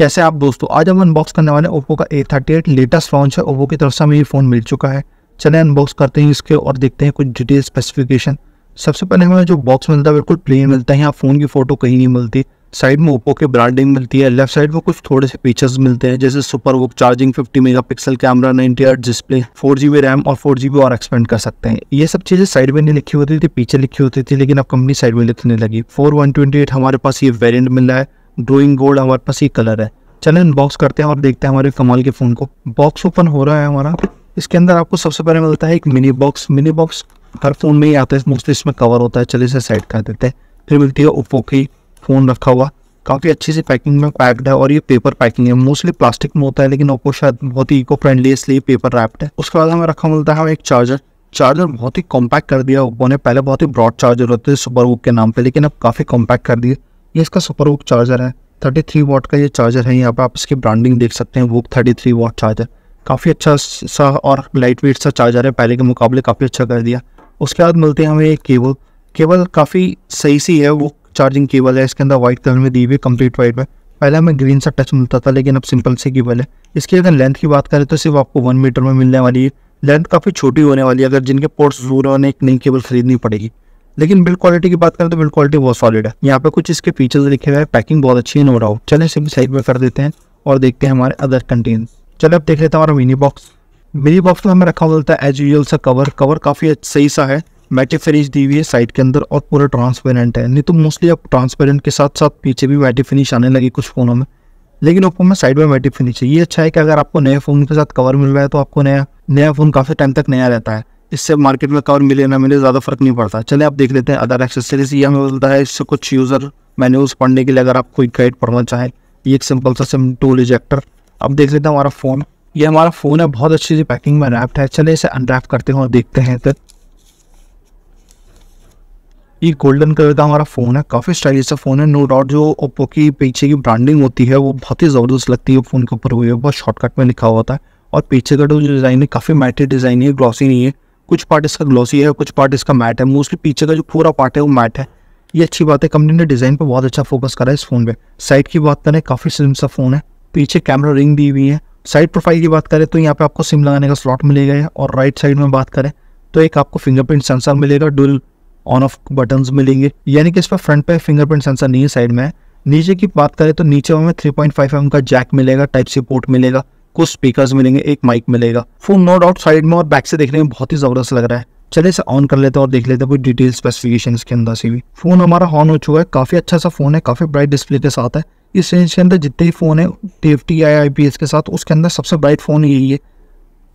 कैसे आप दोस्तों आज हम अनबॉक्स करने वाले ओप्पो का A thirty eight latest launch है ओप्पो की तरफ से हमें ये फ़ोन मिल चुका है चले अनबॉक्स करते हैं इसके और देखते हैं कुछ डिटेल स्पेसिफिकेशन सबसे पहले हमें जो बॉक्स मिलता है बिल्कुल प्लेन मिलता है यहाँ फ़ोन की फ़ोटो कहीं नहीं मिलती साइड में ओप्पो के ब्रांडिंग मिलती है लेफ्ट साइड में कुछ थोड़े से फीचर्स मिलते हैं जैसे सुपर वो charging mega pixel camera 98 display 4GB RAM और 4GB और एक्सपेंड कर सकते हैं ये सब चीज़ें साइड में नहीं लिखी होती थी पीछे लिखी होती थी लेकिन अब कंपनी साइड में लिखने लगी फोर हमारे पास ये वेरियंट मिल रहा है ड्रोइंग गोल्ड हमारे पास ये कलर है चलें अनबॉक्स करते हैं और देखते हैं हमारे कमाल के फ़ोन को बॉक्स ओपन हो रहा है हमारा इसके अंदर आपको सबसे पहले मिलता है एक मिनी बॉक्स मिनी बॉक्स हर फ़ोन में ही आता है मोस्टली इसमें कवर होता है चलिए इसे सेट कर देते हैं फिर मिलती है ओप्पो की फ़ोन रखा हुआ काफ़ी अच्छी सी पैकिंग में पैक्ड है और ये पेपर पैकिंग है मोस्टली प्लास्टिक में होता है लेकिन ओप्पो शायद बहुत ही इको फ्रेंडली इसलिए पेपर रैप्ड है उसके बाद हमें रखा मिलता है एक चार्जर चार्जर बहुत ही कॉम्पैक्ट कर दिया ओप्पो ने पहले बहुत ही ब्रॉड चार्जर होते थे सुपर वुक के नाम पे लेकिन अब काफ़ी कॉम्पैक्ट कर दिए ये इसका सुपर वोक चार्जर है 33 वॉट का ये चार्जर है यहाँ पर आप इसकी ब्रांडिंग देख सकते हैं वोक 33 वॉट चार्जर काफ़ी अच्छा सा और लाइट वेट सा चार्जर है पहले के मुकाबले काफ़ी अच्छा कर दिया उसके बाद मिलते हैं हमें एक केबल केबल काफ़ी सही सी है वो चार्जिंग केबल है इसके अंदर वाइट कलर में दी हुई कंप्लीट वाइट में पहले हमें ग्रीन सा टच मिलता था लेकिन अब सिंपल सी केबल है इसकी अगर लेंथ की बात करें तो सिर्फ आपको वन मीटर में मिलने वाली है लेंथ काफ़ी छोटी होने वाली है अगर जिनके पोर्ट्स दूर होने एक नई केबल खरीदनी पड़ेगी लेकिन बिल्ड क्वालिटी की बात करें तो बिल्ड क्वालिटी बहुत सॉलिड है यहाँ पे कुछ इसके फीचर्स लिखे हुए हैं पैकिंग बहुत अच्छी है नो डाउट चले इसे भी साइड पर कर देते हैं और देखते हैं हमारे अदर कंटेन चले अब देख लेते हैं हमारा मिनी बॉक्स मिनी बॉक्स में हमें रखा हुआ है एज यूजल सा कवर कवर काफ़ी सही सा है मैटिक फिनिश दी हुई है साइड के अंदर और पूरा ट्रांसपेरेंट है नहीं तो मोस्टली अब ट्रांसपेरेंट के साथ साथ पीछे भी मैटिक फिनिश आने लगी कुछ फ़ोनों में लेकिन ओप्पो में साइड में मैटिक फिनिश है ये अच्छा है कि अगर आपको नए फ़ोन के साथ कवर मिल रहा है तो आपको नया नया फ़ोन काफ़ी टाइम तक नया रहता है इससे मार्केट में कवर मिले ना मिले ज़्यादा फ़र्क नहीं पड़ता चले आप देख लेते हैं अदर एक्सेसरीज ये हमें है इससे कुछ यूज़र मैन्यूज पढ़ने के लिए अगर आप कोई गाइड पढ़ना चाहें ये एक सिंपल सा सिम टूल इजेक्टर अब देख लेते हैं हमारा फ़ोन ये हमारा फ़ोन है बहुत अच्छी सी पैकिंग में रैप्ड है चले इसे अनरैप करते हैं और देखते हैं तो ये गोल्डन कलर का हमारा फ़ोन है काफ़ी स्टाइलिश सा फ़ोन है नो डाउट जो ओप्पो की पीछे की ब्रांडिंग होती है वो बहुत ही ज़बरदस्त लगती है फ़ोन के ऊपर हुई है बहुत शॉर्टकट में लिखा हुआ था है और पीछे का जो डिज़ाइन है काफ़ी मैटे डिज़ाइन है ग्लॉसी नहीं है कुछ पार्ट इसका ग्लॉसी है कुछ पार्ट इसका मैट है मोस्टली पीछे का जो पूरा पार्ट है वो मैट है ये अच्छी बात है कंपनी ने डिज़ाइन पर बहुत अच्छा फोकस करा है इस फ़ोन पर साइड की बात करें काफ़ी सिम सा फ़ोन है पीछे कैमरा रिंग दी हुई है साइड प्रोफाइल की बात करें तो यहाँ पे आपको सिम लगाने का स्लॉट मिलेगा है और राइट साइड में बात करें तो एक आपको फिंगरप्रिंट सेंसर मिलेगा डुल ऑन ऑफ बटन्स मिलेंगे यानी कि इस पर फ्रंट पे फिंगरप्रिंट सेंसर नहीं है साइड में नीचे की बात करें तो नीचे हमें थ्री पॉइंट का जैक मिलेगा टाइप सी पोर्ट मिलेगा कुछ स्पीकर्स मिलेंगे एक माइक मिलेगा फोन नो डाउट साइड में और बैक से देखने में बहुत ही जबरदस्त लग रहा है चले इसे ऑन कर लेते हैं और देख लेते हैं कोई डिटेल स्पेसिफिकेशन के अंदर से भी फोन हमारा ऑन हो चुका है काफी अच्छा सा फोन है काफी ब्राइट डिस्प्ले के साथ है इस रेंज के अंदर जितने ही फोन है TFT I I P S के साथ उसके अंदर सबसे ब्राइट फोन यही है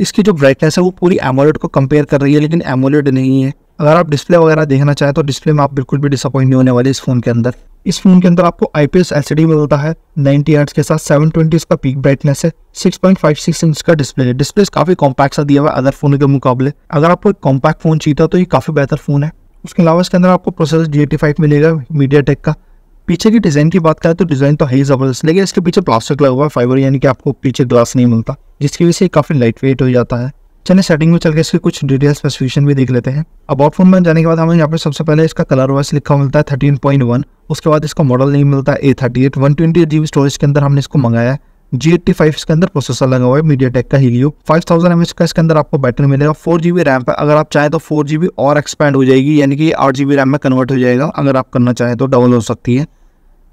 इसकी जो ब्राइटनेस है वो पूरी एमोलेड को कंपेयर कर रही है लेकिन एमोलेड नहीं है अगर आप डिस्प्ले वगैरह देखना चाहें तो डिस्प्ले में आप बिल्कुल भी डिसअपॉइंट नहीं होने वाले इस फोन के अंदर इस फोन के अंदर आपको आईपीएस एलसीडी मिलता है 90 हर्ट्ज के साथ 720 इसका पीक ब्राइटनेस है 6.56 इंच का डिस्प्ले है डिस्प्ले काफी कॉम्पैक्ट सा दिया हुआ है अदर फोन के मुकाबले अगर आपको एक कॉम्पैक्ट फोन चाहिए तो ये काफी बेहतर फोन है उसके अलावा इसके अंदर आपको प्रोसेसर जी एटी फाइव मिलेगा मीडिया टेक का पीछे की डिज़ाइन की बात करें तो डिज़ाइन तो है ही ज़बरदस्त लेकिन इसके पीछे प्लास्टिक लगा हुआ है फाइबर यानी कि आपको पीछे ग्लास नहीं मिलता जिसकी वजह से काफ़ी लाइट वेट हो जाता है चलिए सेटिंग में चल के इसके कुछ डिटेल स्पेसिफिकेशन भी देख लेते हैं अबाउट फोन में जाने के बाद हमें यहाँ पर सबसे पहले इसका कलर वाइज लिखा मिलता है थर्टीन पॉइंट वन उसके बाद इसका मॉडल नहीं मिलता है A thirty eight one twenty G B storage के अंदर हमने इसको मंगाया है जी एट्टी फाइव इसके अंदर प्रोसेसर लगा हुआ है मीडिया टेक का हीलियो फाइव थाउजेंड एम का इसके अंदर आपको बैटरी मिलेगा फोर जी बी रैम पर अगर आप चाहें तो फोर जी बी और एक्सपैंड हो जाएगी यानी कि आठ जी बी रैम में कन्वर्ट हो जाएगा अगर आप करना चाहें तो डबल हो सकती है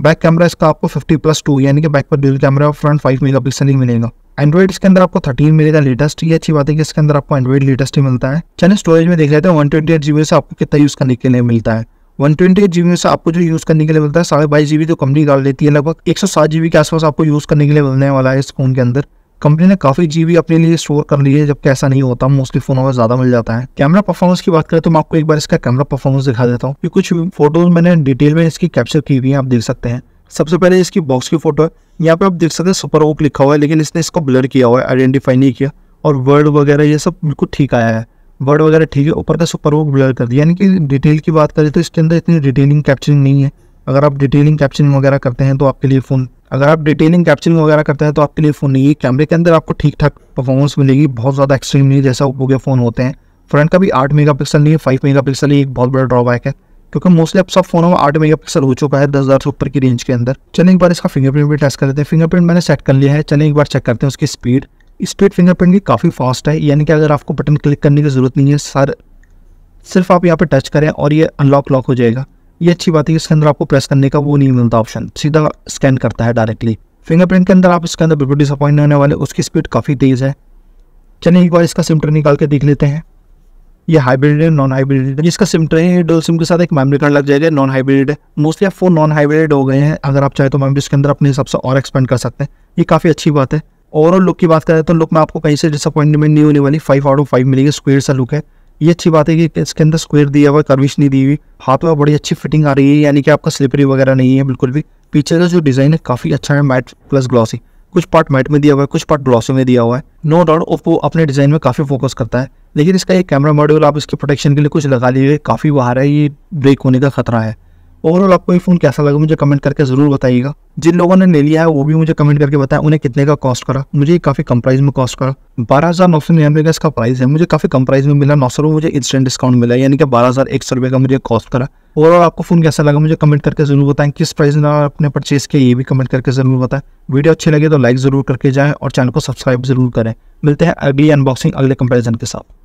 बैक कैमरा इसका आपको फिफ्टी प्लस टू यानी कि बैक पर डिजिटल कैमरा और फ्रंट फाइव मेगा पिक्सल ही मिलेगा एंड्रॉइड इसके अंदर आपको 13 मिलेगा लेटेस्ट ये अच्छी बात है कि इसके अंदर आपको एंड्रॉइड लेटेस्ट ही मिलता है चलिए स्टोरेज में देख लेते हैं वन ट्वेंटी एट से आपको कितना यूज़ करने के लिए मिलता है वन ट्वेंटी एट से आपको जो यूज़ करने के लिए मिलता है साढ़े बाईस जीबी तो कंपनी डाल देती है लगभग एक सौ सात जीबी के आसपास आपको यूज़ करने के लिए मिलने वाला है इस फोन के अंदर कंपनी ने काफ़ी जीबी अपने लिए स्टोर कर ली है जबकि ऐसा नहीं होता मोस्टली फोनों में ज़्यादा मिल जाता है कैमरा परफॉर्मेंस की बात करें तो मैं आपको एक बार इसका कैमरा परफॉर्मेंस दिखा देता हूँ कुछ फोटोज मैंने डिटेल में इसकी कैप्चर की हुई है आप देख सकते हैं सबसे पहले इसकी बॉक्स की फोटो है यहाँ पे आप देख सकते हैं सुपर ओक लिखा हुआ है लेकिन इसने इसको ब्लर किया हुआ है आइडेंटिफाई नहीं किया और वर्ड वगैरह ये सब बिल्कुल ठीक आया है वर्ड वगैरह ठीक है ऊपर का सुपर ओक ब्लर कर दिया यानी कि डिटेल की बात करें तो इसके अंदर इतनी डिटेलिंग कैप्चरिंग नहीं है अगर आप डिटेलिंग कैप्चरिंग वगैरह करते हैं तो आपके लिए फ़ोन अगर आप डिटेलिंग कैप्चरिंग वगैरह करते हैं तो आपके लिए फ़ोन नहीं है कैमरे के अंदर आपको ठीक ठाक परफॉर्मेंस मिलेगी बहुत ज़्यादा एक्सट्रीम नहीं जैसा ओप्पो के फ़ोन होते हैं फ्रंट का भी आठ मेगा नहीं है फाइव मेगा ही एक बहुत बड़ा ड्रॉबैक है क्योंकि मोस्टली अब सब फोनों में आठ मेगा पिक्सल हो चुका है दस हज़ार से ऊपर की रेंज के अंदर चले एक बार इसका फिंगरप्रिंट भी टेस्ट कर लेते हैं फिंगरप्रिंट मैंने सेट कर लिया है चले एक बार चेक करते हैं उसकी स्पीड स्पीड फिंगरप्रिंट की काफ़ी फास्ट है यानी कि अगर आपको बटन क्लिक करने की ज़रूरत नहीं है सर सिर्फ आप यहाँ पर टच करें और ये अनलॉक लॉक हो जाएगा ये अच्छी बात है कि इसके अंदर आपको प्रेस करने का वो नहीं मिलता ऑप्शन सीधा स्कैन करता है डायरेक्टली फिंगरप्रिंट के अंदर आप इसके अंदर बिल्कुल डिसअपॉइंट होने वाले उसकी स्पीड काफ़ी तेज़ है चलिए एक बार इसका सिमटर निकाल के देख लेते हैं ये हाइब्रिड है नॉन हाइब्रिड है जिसका सिम ट्रे है डोल सिम के साथ एक मेमोरी कार्ड लग जाएगा नॉन हाइब्रिड है मोस्टली आप फोन नॉन हाइब्रिड हो गए हैं अगर आप चाहे तो मेमोरी इसके अंदर अपने हिसाब से और एक्सपेंड कर सकते हैं ये काफ़ी अच्छी बात है ओवरऑल लुक की बात करें तो लुक में आपको कहीं से डिसअपॉइंटमेंट नहीं होने वाली फाइव आउट ऑफ फाइव मिलेगी स्क्वेयर सा लुक है ये अच्छी बात है कि इसके अंदर स्क्वेयर दिया हुआ कर्विश नहीं दी हुई हाथ में बड़ी अच्छी फिटिंग आ रही है यानी कि आपका स्लिपरी वगैरह नहीं है बिल्कुल भी पीछे का जो डिज़ाइन है काफ़ी अच्छा है मैट प्लस ग्लॉसी कुछ पार्ट मैट में दिया हुआ है कुछ पार्ट ग्लॉसी में दिया हुआ है नो डाउट ओप्पो अपने डिज़ाइन में काफ़ी फोकस करता है लेकिन इसका एक कैमरा मॉड्यूल आप इसके प्रोटेक्शन के लिए कुछ लगा लीजिए काफ़ी बाहर है ये ब्रेक होने का खतरा है ओवरऑल आपको ये फ़ोन कैसा लगा मुझे कमेंट करके ज़रूर बताइएगा जिन लोगों ने ले लिया है वो भी मुझे कमेंट करके बताएं उन्हें कितने का कॉस्ट करा मुझे काफ़ी कम प्राइस में कॉस्ट करा बारह हज़ार नौ सौ निन्यानवे का इसका प्राइस है मुझे काफ़ी कम प्राइस में मिला नौ सौ मुझे इंस्टेंट डिस्काउंट मिला यानी कि बारह हज़ार एक सौ रुपये का मुझे कॉस्ट करा ओवरऑल आपको फोन कैसा लगा मुझे कमेंट करके जरूर बताएं किस प्राइस में आपने परचेज किया ये भी कमेंट करके जरूर बताएं वीडियो अच्छी लगे तो लाइक जरूर करके जाएं और चैनल को सब्सक्राइब जरूर करें मिलते हैं अगली अनबॉक्सिंग अगले कंपेरिजन के साथ